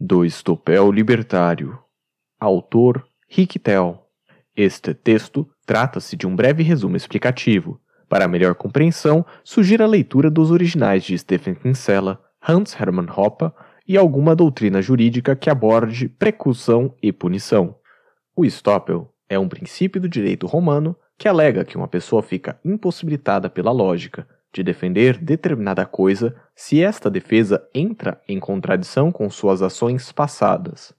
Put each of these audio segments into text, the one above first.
do Estopel Libertário. Autor Tell. Este texto trata-se de um breve resumo explicativo. Para melhor compreensão, sugiro a leitura dos originais de Stephen Kinsella, Hans Hermann Hoppe e alguma doutrina jurídica que aborde precursão e punição. O Estopel é um princípio do direito romano que alega que uma pessoa fica impossibilitada pela lógica, de defender determinada coisa se esta defesa entra em contradição com suas ações passadas.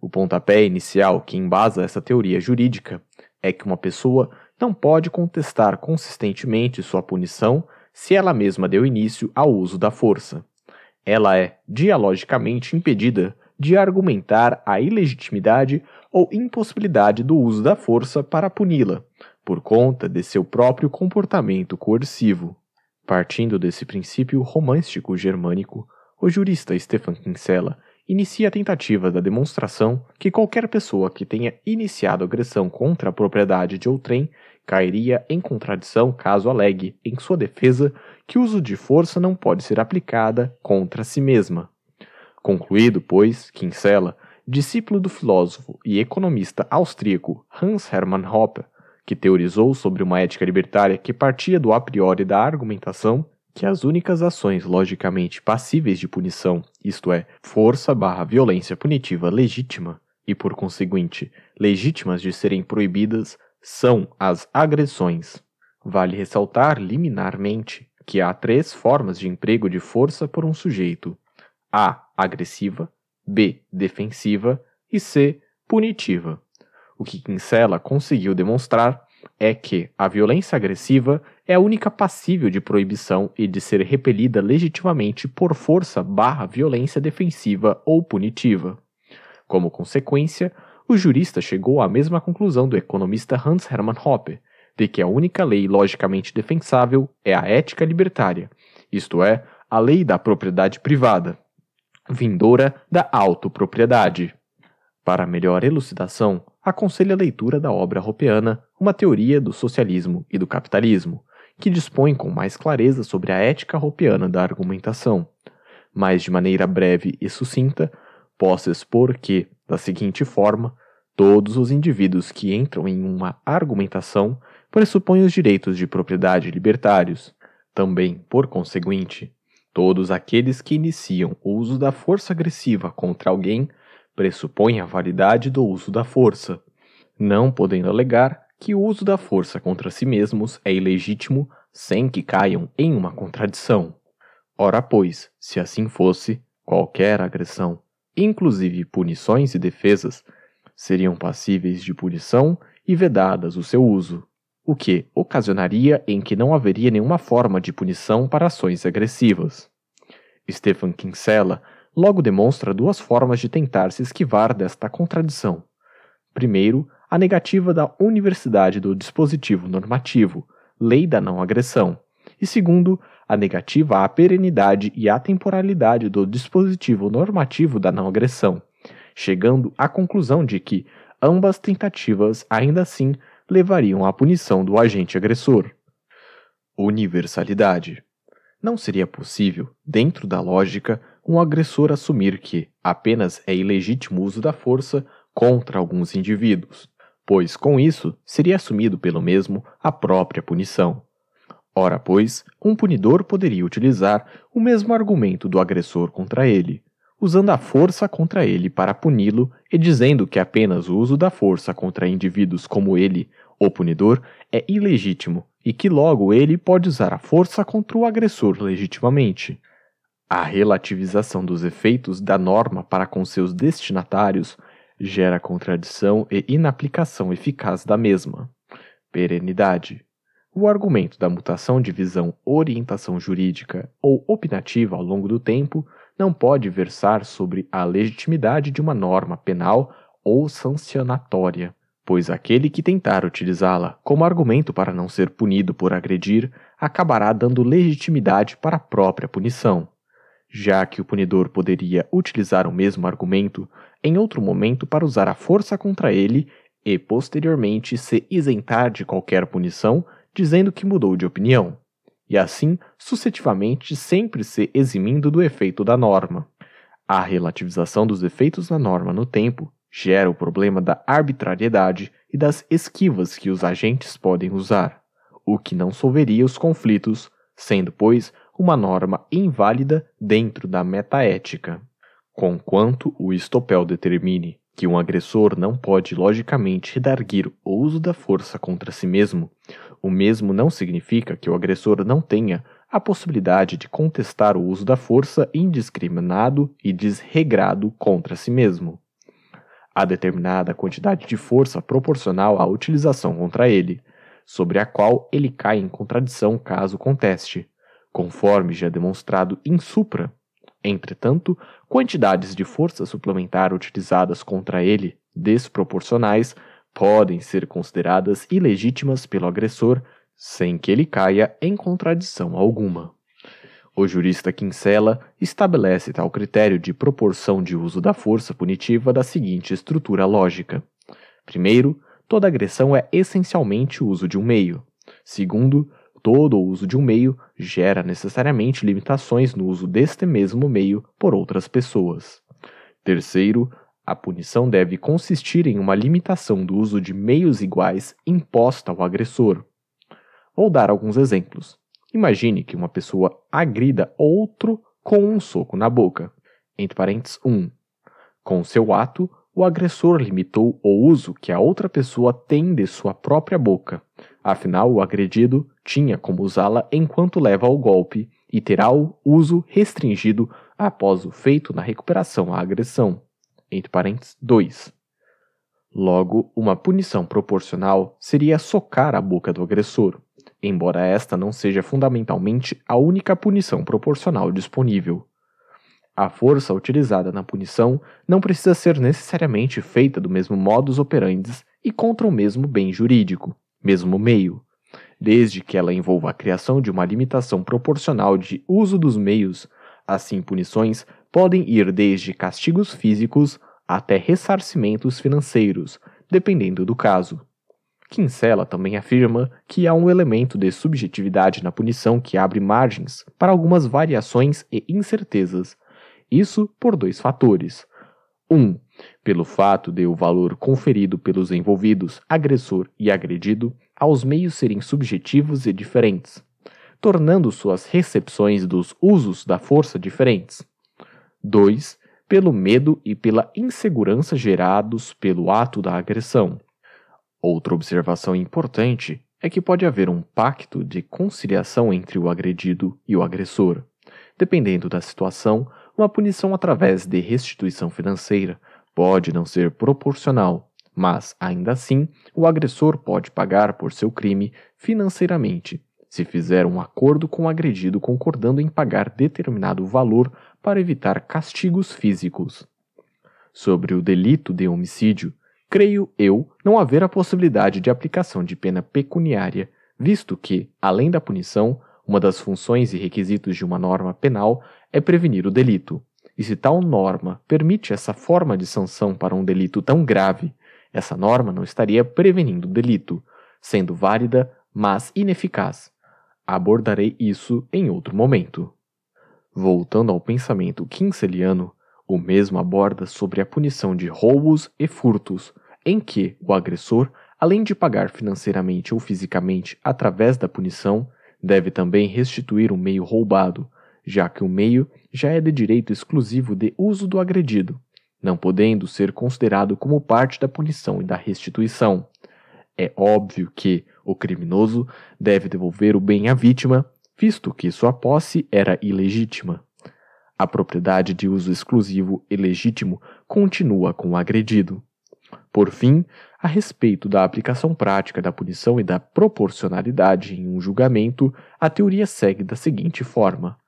O pontapé inicial que embasa essa teoria jurídica é que uma pessoa não pode contestar consistentemente sua punição se ela mesma deu início ao uso da força. Ela é dialogicamente impedida de argumentar a ilegitimidade ou impossibilidade do uso da força para puni-la, por conta de seu próprio comportamento coercivo. Partindo desse princípio romântico germânico, o jurista Stefan Kinsella inicia a tentativa da demonstração que qualquer pessoa que tenha iniciado agressão contra a propriedade de outrem cairia em contradição caso alegue, em sua defesa, que o uso de força não pode ser aplicada contra si mesma. Concluído, pois, Kinsella, discípulo do filósofo e economista austríaco Hans Hermann Hoppe, que teorizou sobre uma ética libertária que partia do a priori da argumentação que as únicas ações logicamente passíveis de punição, isto é, força barra violência punitiva legítima, e por conseguinte, legítimas de serem proibidas, são as agressões. Vale ressaltar liminarmente que há três formas de emprego de força por um sujeito: A. agressiva, B. defensiva e C. punitiva. O que Kinsella conseguiu demonstrar é que a violência agressiva é a única passível de proibição e de ser repelida legitimamente por força barra violência defensiva ou punitiva. Como consequência, o jurista chegou à mesma conclusão do economista Hans Hermann Hoppe, de que a única lei logicamente defensável é a ética libertária, isto é, a lei da propriedade privada, vindoura da autopropriedade. Para melhor elucidação, aconselho a leitura da obra Ropeana, Uma Teoria do Socialismo e do Capitalismo, que dispõe com mais clareza sobre a ética ropeana da argumentação. Mas de maneira breve e sucinta, posso expor que, da seguinte forma, todos os indivíduos que entram em uma argumentação pressupõem os direitos de propriedade libertários. Também, por conseguinte, todos aqueles que iniciam o uso da força agressiva contra alguém pressupõe a validade do uso da força, não podendo alegar que o uso da força contra si mesmos é ilegítimo sem que caiam em uma contradição. Ora, pois, se assim fosse, qualquer agressão, inclusive punições e defesas, seriam passíveis de punição e vedadas o seu uso, o que ocasionaria em que não haveria nenhuma forma de punição para ações agressivas. Stefan Kinsella logo demonstra duas formas de tentar se esquivar desta contradição. Primeiro, a negativa da universidade do dispositivo normativo, lei da não agressão, e segundo, a negativa à perenidade e à temporalidade do dispositivo normativo da não agressão, chegando à conclusão de que ambas tentativas ainda assim levariam à punição do agente agressor. Universalidade não seria possível, dentro da lógica, um agressor assumir que apenas é ilegítimo uso da força contra alguns indivíduos, pois com isso seria assumido pelo mesmo a própria punição. Ora, pois, um punidor poderia utilizar o mesmo argumento do agressor contra ele, usando a força contra ele para puni-lo e dizendo que apenas o uso da força contra indivíduos como ele, o punidor, é ilegítimo e que logo ele pode usar a força contra o agressor legitimamente. A relativização dos efeitos da norma para com seus destinatários gera contradição e inaplicação eficaz da mesma. Perenidade. O argumento da mutação de visão orientação jurídica ou opinativa ao longo do tempo não pode versar sobre a legitimidade de uma norma penal ou sancionatória pois aquele que tentar utilizá-la como argumento para não ser punido por agredir acabará dando legitimidade para a própria punição, já que o punidor poderia utilizar o mesmo argumento em outro momento para usar a força contra ele e posteriormente se isentar de qualquer punição, dizendo que mudou de opinião, e assim sucessivamente sempre se eximindo do efeito da norma. A relativização dos efeitos da norma no tempo Gera o problema da arbitrariedade e das esquivas que os agentes podem usar, o que não solveria os conflitos, sendo, pois, uma norma inválida dentro da metaética. Conquanto o estopel determine que um agressor não pode logicamente redarguir o uso da força contra si mesmo, o mesmo não significa que o agressor não tenha a possibilidade de contestar o uso da força indiscriminado e desregrado contra si mesmo a determinada quantidade de força proporcional à utilização contra ele, sobre a qual ele cai em contradição caso conteste, conforme já demonstrado em supra. Entretanto, quantidades de força suplementar utilizadas contra ele, desproporcionais, podem ser consideradas ilegítimas pelo agressor sem que ele caia em contradição alguma. O jurista Kinsella estabelece tal critério de proporção de uso da força punitiva da seguinte estrutura lógica: primeiro, toda agressão é essencialmente o uso de um meio. Segundo, todo o uso de um meio gera necessariamente limitações no uso deste mesmo meio por outras pessoas. Terceiro, a punição deve consistir em uma limitação do uso de meios iguais imposta ao agressor. Vou dar alguns exemplos. Imagine que uma pessoa agrida outro com um soco na boca. Entre parênteses 1. Um. Com seu ato, o agressor limitou o uso que a outra pessoa tem de sua própria boca. Afinal, o agredido tinha como usá-la enquanto leva ao golpe e terá o uso restringido após o feito na recuperação à agressão. Entre parênteses 2. Logo, uma punição proporcional seria socar a boca do agressor embora esta não seja fundamentalmente a única punição proporcional disponível. A força utilizada na punição não precisa ser necessariamente feita do mesmo modus operandi e contra o mesmo bem jurídico, mesmo meio, desde que ela envolva a criação de uma limitação proporcional de uso dos meios. Assim, punições podem ir desde castigos físicos até ressarcimentos financeiros, dependendo do caso. Kinsella também afirma que há um elemento de subjetividade na punição que abre margens para algumas variações e incertezas. Isso por dois fatores. 1. Um, pelo fato de o valor conferido pelos envolvidos, agressor e agredido, aos meios serem subjetivos e diferentes, tornando suas recepções dos usos da força diferentes. 2. Pelo medo e pela insegurança gerados pelo ato da agressão Outra observação importante é que pode haver um pacto de conciliação entre o agredido e o agressor. Dependendo da situação, uma punição através de restituição financeira pode não ser proporcional, mas ainda assim, o agressor pode pagar por seu crime financeiramente, se fizer um acordo com o agredido concordando em pagar determinado valor para evitar castigos físicos. Sobre o delito de homicídio, creio eu não haver a possibilidade de aplicação de pena pecuniária, visto que, além da punição, uma das funções e requisitos de uma norma penal é prevenir o delito. E se tal norma permite essa forma de sanção para um delito tão grave, essa norma não estaria prevenindo o delito, sendo válida, mas ineficaz. Abordarei isso em outro momento. Voltando ao pensamento quinceliano, o mesmo aborda sobre a punição de roubos e furtos, em que o agressor, além de pagar financeiramente ou fisicamente através da punição, deve também restituir o meio roubado, já que o meio já é de direito exclusivo de uso do agredido, não podendo ser considerado como parte da punição e da restituição. É óbvio que o criminoso deve devolver o bem à vítima, visto que sua posse era ilegítima. A propriedade de uso exclusivo e legítimo continua com o agredido. Por fim, a respeito da aplicação prática da punição e da proporcionalidade em um julgamento, a teoria segue da seguinte forma: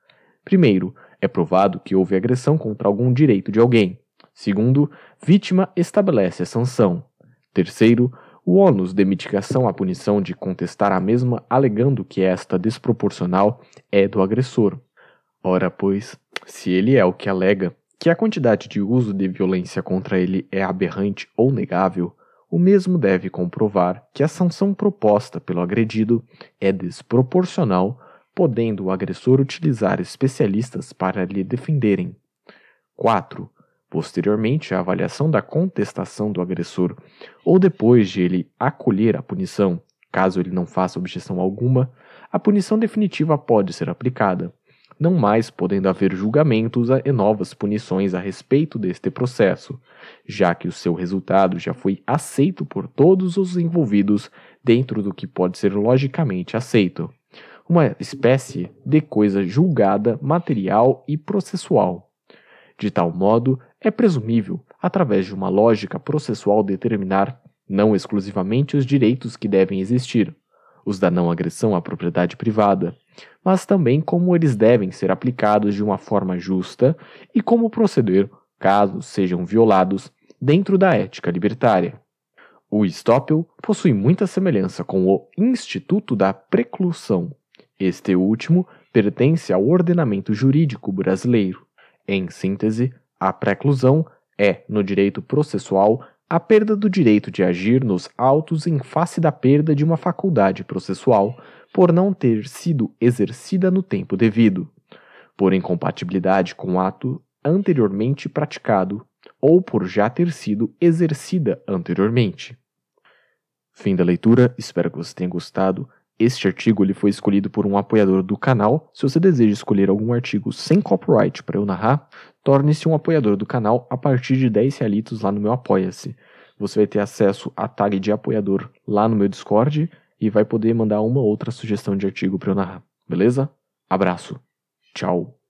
primeiro, é provado que houve agressão contra algum direito de alguém. Segundo, vítima estabelece a sanção. Terceiro, o ônus de mitigação à punição de contestar a mesma alegando que esta desproporcional é do agressor. Ora, pois, se ele é o que alega, que a quantidade de uso de violência contra ele é aberrante ou negável, o mesmo deve comprovar que a sanção proposta pelo agredido é desproporcional, podendo o agressor utilizar especialistas para lhe defenderem. 4. Posteriormente à avaliação da contestação do agressor, ou depois de ele acolher a punição, caso ele não faça objeção alguma, a punição definitiva pode ser aplicada, não mais podendo haver julgamentos e novas punições a respeito deste processo, já que o seu resultado já foi aceito por todos os envolvidos dentro do que pode ser logicamente aceito, uma espécie de coisa julgada material e processual. De tal modo, é presumível, através de uma lógica processual, determinar não exclusivamente os direitos que devem existir, os da não agressão à propriedade privada, mas também como eles devem ser aplicados de uma forma justa e como proceder caso sejam violados dentro da ética libertária. O Stoppel possui muita semelhança com o Instituto da Preclusão. Este último pertence ao ordenamento jurídico brasileiro. Em síntese, a preclusão é, no direito processual, a perda do direito de agir nos autos em face da perda de uma faculdade processual por não ter sido exercida no tempo devido, por incompatibilidade com o ato anteriormente praticado ou por já ter sido exercida anteriormente. Fim da leitura, espero que você tenha gostado. Este artigo ele foi escolhido por um apoiador do canal. Se você deseja escolher algum artigo sem copyright para eu narrar, torne-se um apoiador do canal a partir de 10 realitos lá no meu Apoia-se. Você vai ter acesso à tag de apoiador lá no meu Discord e vai poder mandar uma outra sugestão de artigo para eu narrar. Beleza? Abraço. Tchau.